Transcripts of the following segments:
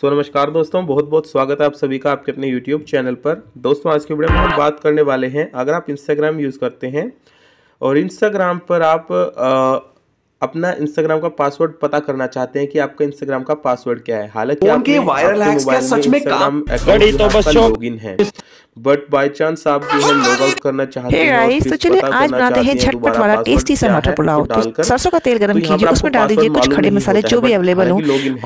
सो नमस्कार दोस्तों बहुत बहुत स्वागत है आप सभी का आपके अपने यूट्यूब चैनल पर दोस्तों आज के वीडियो में हम बात करने वाले हैं अगर आप इंस्टाग्राम यूज़ करते हैं और इंस्टाग्राम पर आप आ, अपना इंस्टाग्राम का पासवर्ड पता करना चाहते हैं कि आपका इंस्टाग्राम का पासवर्ड क्या है हालांकि आपके वायरल सच में काम तो बच्चों इन है बट बाई चांस आप जो है लॉग आउट करना चाहते हैं तो चलिए आज बनाते हैं झटपट वाला टेस्टी सा मटर पुलाव तो सरसों का तेल गरम तो कीजिए उसमें डाल दीजिए कुछ खड़े मसाले जो भी अवेलेबल हो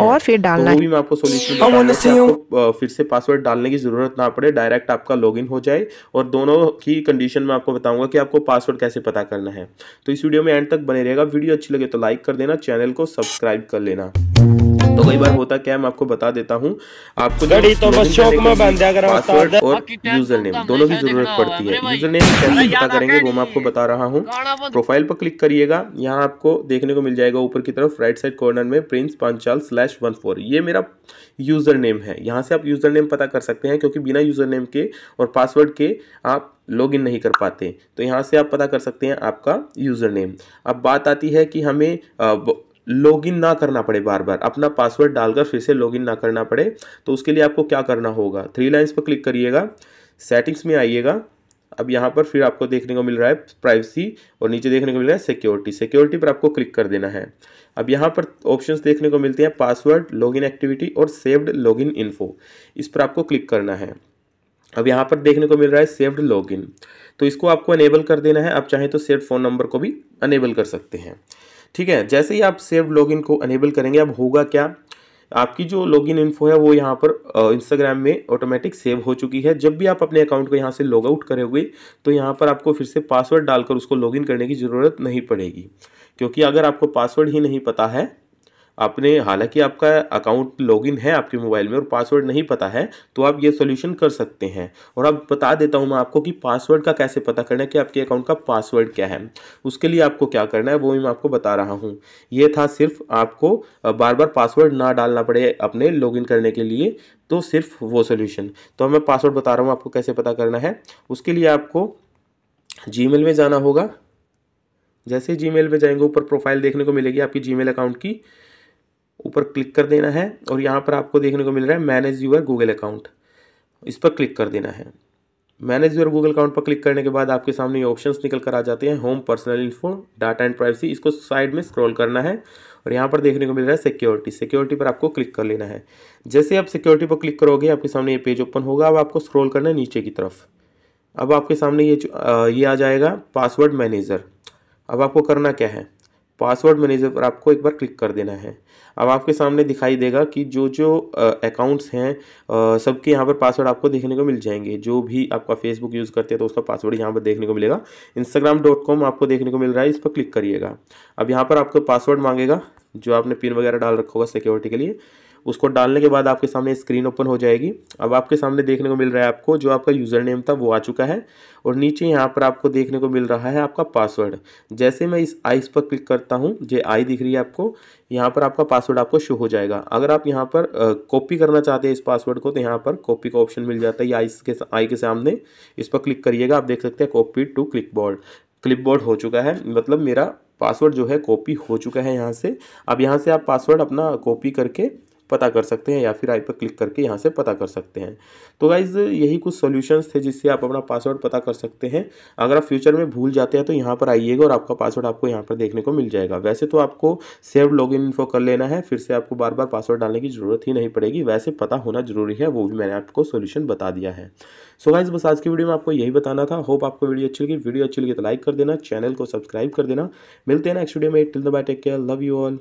और फिर डालना तो है आपको सोल्यूशन फिर से पासवर्ड डालने की जरूरत ना पड़े डायरेक्ट आपका लॉग हो जाए और दोनों की कंडीशन में आपको बताऊंगा कि आपको पासवर्ड कैसे पता करना है तो इस वीडियो में एंड तक बने रहेगा वीडियो अच्छी लगे तो लाइक कर देना चैनल को सब्सक्राइब कर लेना तो कई बार होता क्या है मैं आपको बता देता हूँ आपको तो पासवर्ड और यूजर नेम दोनों की जरूरत पड़ती है यूजर नेम कैसे पता करेंगे वो मैं आपको बता रहा हूँ प्रोफाइल पर क्लिक करिएगा यहाँ आपको देखने को मिल जाएगा ऊपर की तरफ राइट साइड कॉर्नर में Prince Panchal slash one four ये मेरा यूजर नेम है यहाँ से आप यूजर नेम पता कर सकते हैं क्योंकि बिना यूजर नेम के और पासवर्ड के आप लॉगिन नहीं कर पाते तो यहाँ से आप पता कर सकते हैं आपका यूज़र नेम अब बात आती है कि हमें लॉगिन ना करना पड़े बार बार अपना पासवर्ड डालकर फिर से लॉगिन ना करना पड़े तो उसके लिए आपको क्या करना होगा थ्री लाइन्स पर क्लिक करिएगा सेटिंग्स में आइएगा अब यहाँ पर फिर आपको देखने को मिल रहा है प्राइवेसी और नीचे देखने को मिल रहा है सिक्योरिटी सिक्योरिटी पर आपको क्लिक कर देना है अब यहाँ पर ऑप्शंस देखने को मिलते हैं पासवर्ड लॉगिन एक्टिविटी और सेव्ड लॉगिन इन्फो इस पर आपको क्लिक करना है अब यहाँ पर देखने को मिल रहा है सेव्ड लॉगिन तो इसको आपको अनेबल कर देना है आप चाहें तो सेव्ड फ़ोन नंबर को भी अनेबल कर सकते हैं ठीक है जैसे ही आप सेव लॉगिन को अनेबल करेंगे अब होगा क्या आपकी जो लॉगिन इन्फो है वो यहाँ पर इंस्टाग्राम में ऑटोमेटिक सेव हो चुकी है जब भी आप अपने अकाउंट को यहाँ से लॉग आउट करोगे तो यहाँ पर आपको फिर से पासवर्ड डालकर उसको लॉगिन करने की ज़रूरत नहीं पड़ेगी क्योंकि अगर आपको पासवर्ड ही नहीं पता है आपने हालांकि आपका अकाउंट लॉगिन है आपके मोबाइल में और पासवर्ड नहीं पता है तो आप ये सोल्यूशन कर सकते हैं और अब बता देता हूँ मैं आपको कि पासवर्ड का कैसे पता करना है कि आपके अकाउंट का पासवर्ड क्या है उसके लिए आपको क्या करना है वो भी मैं आपको बता रहा हूँ ये था सिर्फ आपको बार बार पासवर्ड ना डालना पड़े अपने लॉग करने के लिए तो सिर्फ वो सोल्यूशन तो अब मैं पासवर्ड बता रहा हूँ आपको कैसे पता करना है उसके लिए आपको जी में जाना होगा जैसे जी में जाएंगे ऊपर प्रोफाइल देखने को मिलेगी आपकी जी अकाउंट की ऊपर क्लिक कर देना है और यहाँ पर आपको देखने को मिल रहा है मैनेज यूअर गूगल अकाउंट इस पर क्लिक कर देना है मैनेज यूर गूगल अकाउंट पर क्लिक करने के बाद आपके सामने ये ऑप्शंस निकल कर आ जाते हैं home personal info data and privacy इसको साइड में स्क्रॉल करना है और यहाँ पर देखने को मिल रहा है सिक्योरिटी सिक्योरिटी पर आपको क्लिक कर लेना है जैसे आप सिक्योरिटी पर क्लिक करोगे आपके सामने ये पेज ओपन होगा अब आपको स्क्रॉल करना है नीचे की तरफ अब आपके सामने ये ये आ जाएगा पासवर्ड मैनेजर अब आपको करना क्या है पासवर्ड मैनेजर पर आपको एक बार क्लिक कर देना है अब आपके सामने दिखाई देगा कि जो जो अकाउंट्स हैं सबके यहाँ पर पासवर्ड आपको देखने को मिल जाएंगे जो भी आपका फेसबुक यूज़ करते हैं तो उसका पासवर्ड यहाँ पर देखने को मिलेगा इंस्टाग्राम डॉट कॉम आपको देखने को मिल रहा है इस पर क्लिक करिएगा अब यहाँ पर आपको पासवर्ड मांगेगा जो आपने पिन वगैरह डाल रखा होगा सिक्योरिटी के लिए उसको डालने के बाद आपके सामने स्क्रीन ओपन हो जाएगी अब आपके सामने देखने को मिल रहा है आपको जो आपका यूज़र नेम था वो आ चुका है और नीचे यहाँ पर आपको देखने को मिल रहा है आपका पासवर्ड जैसे मैं इस आइस पर क्लिक करता हूँ जो आई दिख रही है आपको यहाँ पर आपका पासवर्ड आपको शो हो जाएगा अगर आप यहाँ पर कॉपी करना चाहते हैं इस पासवर्ड को तो यहाँ पर कॉपी का ऑप्शन मिल जाता है या आइस के आई के सामने इस पर क्लिक करिएगा आप देख सकते हैं copy to click board clipboard हो चुका है मतलब मेरा पासवर्ड जो है कॉपी हो चुका है यहाँ से अब यहाँ से आप पासवर्ड अपना कॉपी करके पता कर सकते हैं या फिर आई पर क्लिक करके यहाँ से पता कर सकते हैं तो गाइज यही कुछ सोल्यूशंस थे जिससे आप अपना पासवर्ड पता कर सकते हैं अगर आप फ्यूचर में भूल जाते हैं तो यहाँ पर आइएगा और आपका पासवर्ड आपको यहाँ पर देखने को मिल जाएगा वैसे तो आपको सेव लॉग इन इन्फो कर लेना है फिर से आपको बार बार पासवर्ड डालने की ज़रूरत ही नहीं पड़ेगी वैसे पता होना जरूरी है वो भी मैंने आपको सोल्यूशन बता दिया है सो गाइज बस आज की वीडियो में आपको यही बताना था होप आपको वीडियो अच्छी लगी वीडियो अच्छी लगी तो लाइक कर देना चैनल को सब्सक्राइब कर देना मिलते हैं नेक्स्ट वीडियो में till the bye take care love you all